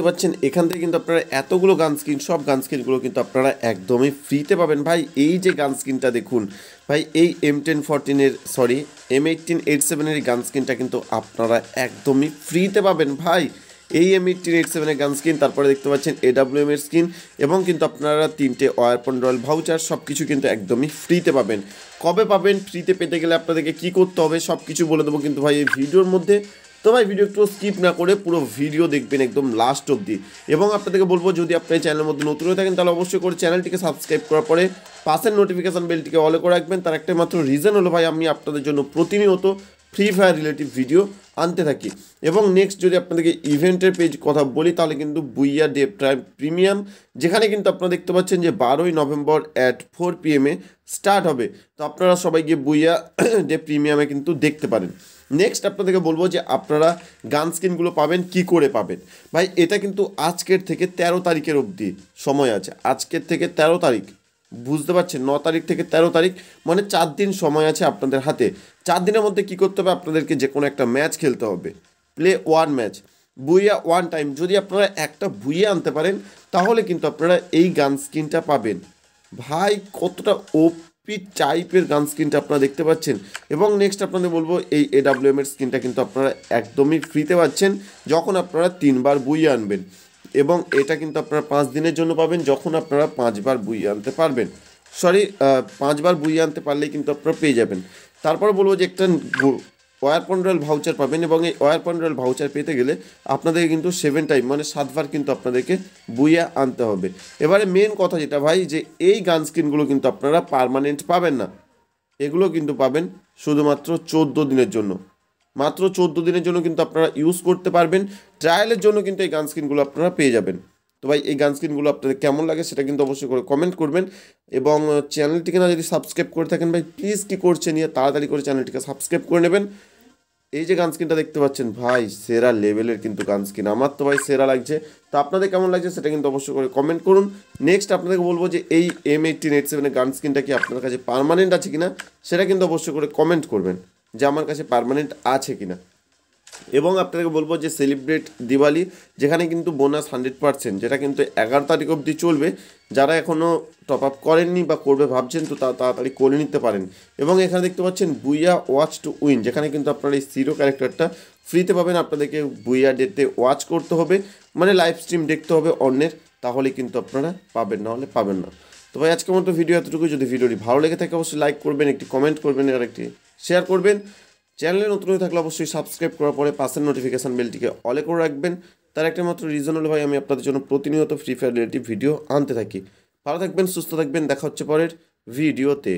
দেখতে পাচ্ছেন এখান থেকে কিন্তু আপনারা এতগুলো গান স্ক্রিন সব গান স্ক্রিনগুলো কিন্তু আপনারা একদমই ফ্রিতে পাবেন ভাই এই যে গান স্ক্রিনটা দেখুন ভাই এই এম টেন ফোরটিনের সরি এম এইটিন এইট সেভেনের এই গান স্ক্রিনটা কিন্তু আপনারা একদমই ফ্রিতে পাবেন ভাই এই এম এইটিন এইট সেভেনের গান স্ক্রিন তারপরে দেখতে পাচ্ছেন এডাব্লিউ এমের স্ক্রিন এবং কিন্তু আপনারা তিনটে ওয়ারপন রয়্যাল ভাউচার সব কিছু কিন্তু একদমই ফ্রিতে পাবেন কবে পাবেন ফ্রিতে পেতে গেলে আপনাদেরকে কি করতে হবে সব কিছু বলে দেবো কিন্তু ভাই এই ভিডিওর মধ্যে তো ভাই ভিডিও একটু স্কিপ না করে পুরো ভিডিও দেখবেন একদম লাস্ট অবধি এবং আপনাদেরকে বলবো যদি আপনি চ্যানেলের মধ্যে নতুন হয়ে থাকেন তাহলে অবশ্যই করে চ্যানেলটিকে সাবস্ক্রাইব করার পরে পাশের নোটিফিকেশান বেলটিকে অল করে রাখবেন তার একটা মাত্র রিজন হলো ভাই আমি আপনাদের জন্য প্রতিনিয়ত ফ্রি ফায়ার রিলেটিভ ভিডিও আনতে থাকি এবং নেক্সট যদি আপনাদেরকে ইভেন্টের পেজ কথা বলি তাহলে কিন্তু বুইয়া ডে প্রাইম প্রিমিয়াম যেখানে কিন্তু আপনারা দেখতে পাচ্ছেন যে বারোই নভেম্বর অ্যাট ফোর পিএমে স্টার্ট হবে তো আপনারা সবাই গিয়ে বুইয়া ডে প্রিমিয়ামে কিন্তু দেখতে পারেন নেক্সট আপনাদেরকে বলবো যে আপনারা গান স্কিনগুলো পাবেন কি করে পাবেন ভাই এটা কিন্তু আজকের থেকে ১৩ তারিখের অবধি সময় আছে আজকের থেকে ১৩ তারিখ বুঝতে পারছেন ন তারিখ থেকে ১৩ তারিখ মানে চার দিন সময় আছে আপনাদের হাতে চার দিনের মধ্যে কি করতে হবে আপনাদেরকে যে কোনো একটা ম্যাচ খেলতে হবে play one match booyah one time যদি আপনারা একটা বুইয়ে আনতে পারেন তাহলে কিন্তু আপনারা এই গান স্কিনটা পাবেন ভাই কতটা ওপ পি টাইপের গান স্ক্রিনটা আপনারা দেখতে পাচ্ছেন এবং নেক্সট আপনাদের বলবো এই এডাব্লিউএম এর স্ক্রিনটা কিন্তু আপনারা একদমই ফ্রিতে পাচ্ছেন যখন আপনারা তিনবার বই আনবেন এবং এটা কিন্তু আপনারা পাঁচ দিনের জন্য পাবেন যখন আপনারা পাঁচবার বই আনতে পারবেন সরি পাঁচবার বই আনতে পারলেই কিন্তু আপনারা পেয়ে যাবেন তারপরে বলবো যে একটা ওয়ার পন্ডাল ভাউচার পাবেন এবং এই ওয়ার পন্ডাল ভাউচার পেতে গেলে আপনাদেরকে কিন্তু সেভেন টাইম মানে সাতবার কিন্তু আপনাদেরকে বুইয়া আনতে হবে এবারে মেন কথা যেটা ভাই যে এই গান স্ক্রিনগুলো কিন্তু আপনারা পারমানেন্ট পাবেন না এগুলো কিন্তু পাবেন শুধুমাত্র চোদ্দো দিনের জন্য মাত্র চোদ্দো দিনের জন্য কিন্তু আপনারা ইউজ করতে পারবেন ট্রায়ালের জন্য কিন্তু এই গান স্ক্রিনগুলো আপনারা পেয়ে যাবেন তো ভাই এই গান স্ক্রিনগুলো আপনাদের কেমন লাগে সেটা কিন্তু অবশ্যই করে কমেন্ট করবেন এবং চ্যানেলটিকে না যদি সাবস্ক্রাইব করে থাকেন ভাই প্লিজ কী করছেন নিয়ে তাড়াতাড়ি করে চ্যানেলটিকে সাবস্ক্রাইব করে নেবেন এই যে গান স্কিনটা দেখতে পাচ্ছেন ভাই সেরা লেভেলের কিন্তু গান স্কিন আমার তো ভাই সেরা লাগছে তো আপনাদের কেমন লাগছে সেটা কিন্তু অবশ্যই করে কমেন্ট করুন নেক্সট আপনাদেরকে বলবো যে এই এম এইটটিন এইট সেভেনের গান স্কিনটা কি আপনার কাছে পারমানেন্ট আছে কিনা সেটা কিন্তু অবশ্যই করে কমেন্ট করবেন যে আমার কাছে পারমানেন্ট আছে কিনা এবং আপনাকে বলবো যে সেলিব্রেট দিওয়ালি যেখানে কিন্তু বোনাস হান্ড্রেড পার্সেন্ট যেটা কিন্তু এগারো তারিখ অবধি চলবে যারা এখনও টপ আপ করেননি বা করবে ভাবছেন তো তা তাড়াতাড়ি করে নিতে পারেন এবং এখানে দেখতে পাচ্ছেন বুইয়া ওয়াচ টু উইন যেখানে কিন্তু আপনার এই সিরো ক্যারেক্টারটা ফ্রিতে পাবেন আপনাদেরকে বুইয়া ডেতে ওয়াচ করতে হবে মানে লাইভ স্ট্রিম দেখতে হবে অন্যের তাহলে কিন্তু আপনারা পাবেন না হলে পাবেন না তো ভাই আজকের মতো ভিডিও এতটুকু যদি ভিডিওটি ভালো লেগে থাকে অবশ্যই লাইক করবেন একটি কমেন্ট করবেন আর একটি শেয়ার করবেন চ্যানেলে নতুন হয়ে থাকলে অবশ্যই সাবস্ক্রাইব করার পরে পাশের নোটিফিকেশান বেলটিকে অলে করে রাখবেন তার একটা মাত্র রিজন হলো ভাই আমি আপনাদের জন্য প্রতিনিয়ত ফ্রি ফায়ার রিলেটিভ ভিডিও আনতে থাকি ভালো থাকবেন সুস্থ থাকবেন দেখা হচ্ছে পরের ভিডিওতে